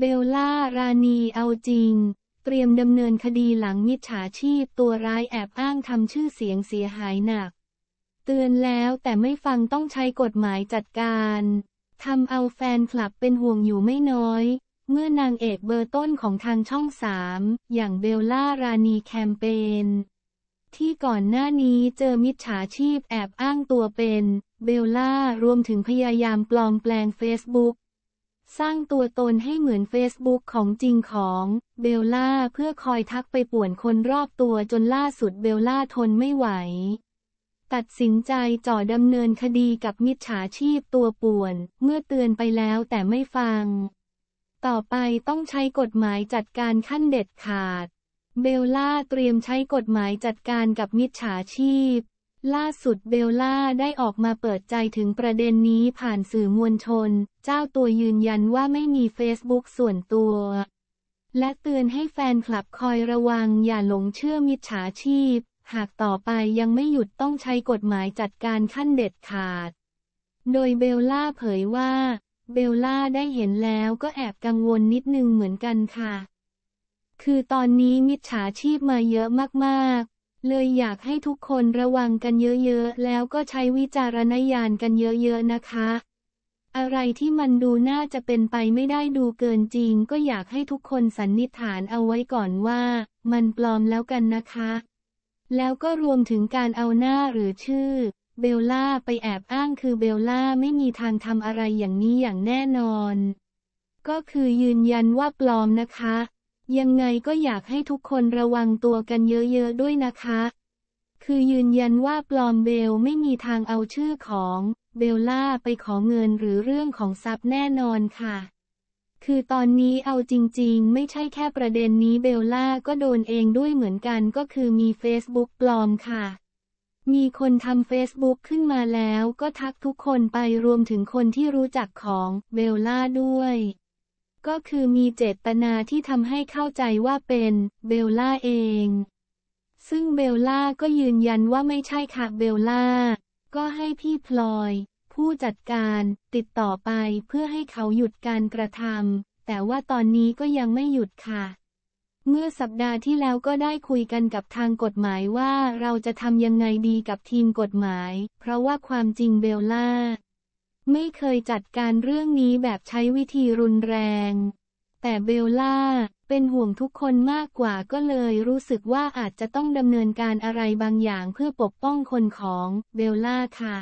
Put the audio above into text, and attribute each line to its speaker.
Speaker 1: เบลล่า ราณี เอาจริง เตรียมดำเนินคดีหลังมิจฉาชีพตัวร้ายแอบอ้างทำชื่อเสียงเสียหายหนัก เตือนแล้วแต่ไม่ฟังต้องใช้กฎหมายจัดการ ทำเอาแฟนคลับเป็นห่วงอยู่ไม่น้อย เมื่อนางเอกเบอร์ต้นของทางช่องสามอย่างเบลล่า ราณี แคมเปญที่ก่อนหน้านี้เจอมิจฉาชีพแอบอ้างตัวเป็น เบลล่า รวมถึงพยายามปลอมแปลงเฟซบุ๊กสร้างตัวตนให้เหมือนเฟซบุ๊กของจริงของ เบลล่าเพื่อคอยทักไปป่วนคนรอบตัวจนล่าสุดเบลล่าทนไม่ไหว ตัดสินใจจ่อดำเนินคดีกับมิจฉาชีพตัวป่วน เมื่อเตือนไปแล้วแต่ไม่ฟัง ต่อไปต้องใช้กฎหมายจัดการขั้นเด็ดขาด เบลล่าเตรียมใช้กฎหมายจัดการกับมิจฉาชีพล่าสุดเบลล่าได้ออกมาเปิดใจถึงประเด็นนี้ผ่านสื่อมวลชน เจ้าตัวยืนยันว่าไม่มีเฟซบุ๊กส่วนตัว และเตือนให้แฟนคลับคอยระวังอย่าหลงเชื่อมิจฉาชีพ หากต่อไปยังไม่หยุดต้องใช้กฎหมายจัดการขั้นเด็ดขาด โดยเบลล่าเผยว่า เบลล่าได้เห็นแล้วก็แอบกังวลนิดนึงเหมือนกันค่ะ คือตอนนี้มิจฉาชีพมาเยอะมากเลยอยากให้ทุกคนระวังกันเยอะๆ แล้วก็ใช้วิจารณญาณกันเยอะๆ นะคะ อะไรที่มันดูน่าจะเป็นไปไม่ได้ดูเกินจริงก็อยากให้ทุกคนสันนิษฐานเอาไว้ก่อนว่ามันปลอมแล้วกันนะคะ แล้วก็รวมถึงการเอาหน้าหรือชื่อ เบลล่าไปแอบอ้างคือเบลล่าไม่มีทางทำอะไรอย่างนี้อย่างแน่นอน ก็คือยืนยันว่าปลอมนะคะยังไงก็อยากให้ทุกคนระวังตัวกันเยอะๆด้วยนะคะ คือยืนยันว่าปลอมเบลไม่มีทางเอาชื่อของเบลล่าไปขอเงินหรือเรื่องของทรัพย์แน่นอนค่ะ คือตอนนี้เอาจริงๆไม่ใช่แค่ประเด็นนี้เบลล่าก็โดนเองด้วยเหมือนกันก็คือมีเฟซบุ๊กปลอมค่ะ มีคนทำเฟซบุ๊กขึ้นมาแล้วก็ทักทุกคนไปรวมถึงคนที่รู้จักของเบลล่าด้วยก็คือมีเจตนาที่ทำให้เข้าใจว่าเป็น เบลล่าเอง ซึ่งเบลล่าก็ยืนยันว่าไม่ใช่ค่ะ เบลล่าก็ให้พี่พลอย ผู้จัดการติดต่อไปเพื่อให้เขาหยุดการกระทำ แต่ว่าตอนนี้ก็ยังไม่หยุดค่ะ เมื่อสัปดาห์ที่แล้วก็ได้คุยกันกับทางกฎหมายว่า เราจะทำยังไงดีกับทีมกฎหมาย เพราะว่าความจริงเบลล่าไม่เคยจัดการเรื่องนี้แบบใช้วิธีรุนแรง แต่เบลล่าเป็นห่วงทุกคนมากกว่าก็เลยรู้สึกว่าอาจจะต้องดำเนินการอะไรบางอย่างเพื่อปกป้องคนของเบลล่าค่ะ